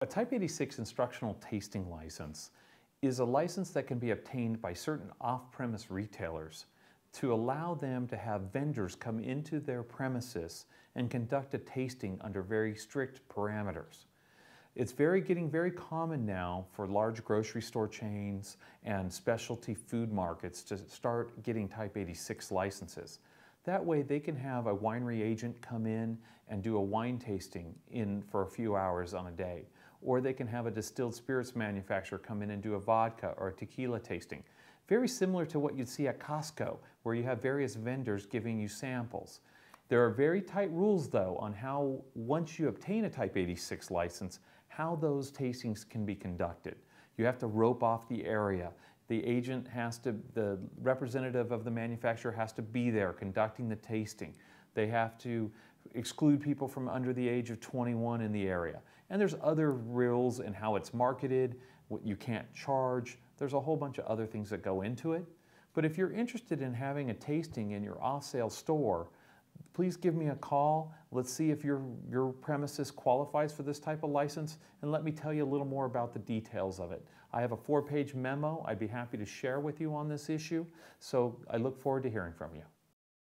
A Type 86 instructional tasting license is a license that can be obtained by certain off-premise retailers to allow them to have vendors come into their premises and conduct a tasting under very strict parameters. It's very getting very common now for large grocery store chains and specialty food markets to start getting Type 86 licenses. That way they can have a winery agent come in and do a wine tasting in for a few hours on a day. Or they can have a distilled spirits manufacturer come in and do a vodka or a tequila tasting. Very similar to what you'd see at Costco, where you have various vendors giving you samples. There are very tight rules, though, on how, once you obtain a Type 86 license, how those tastings can be conducted. You have to rope off the area the agent has to, the representative of the manufacturer has to be there conducting the tasting. They have to exclude people from under the age of 21 in the area. And there's other rules in how it's marketed, what you can't charge. There's a whole bunch of other things that go into it. But if you're interested in having a tasting in your off-sale store, please give me a call. Let's see if your, your premises qualifies for this type of license, and let me tell you a little more about the details of it. I have a four-page memo I'd be happy to share with you on this issue, so I look forward to hearing from you.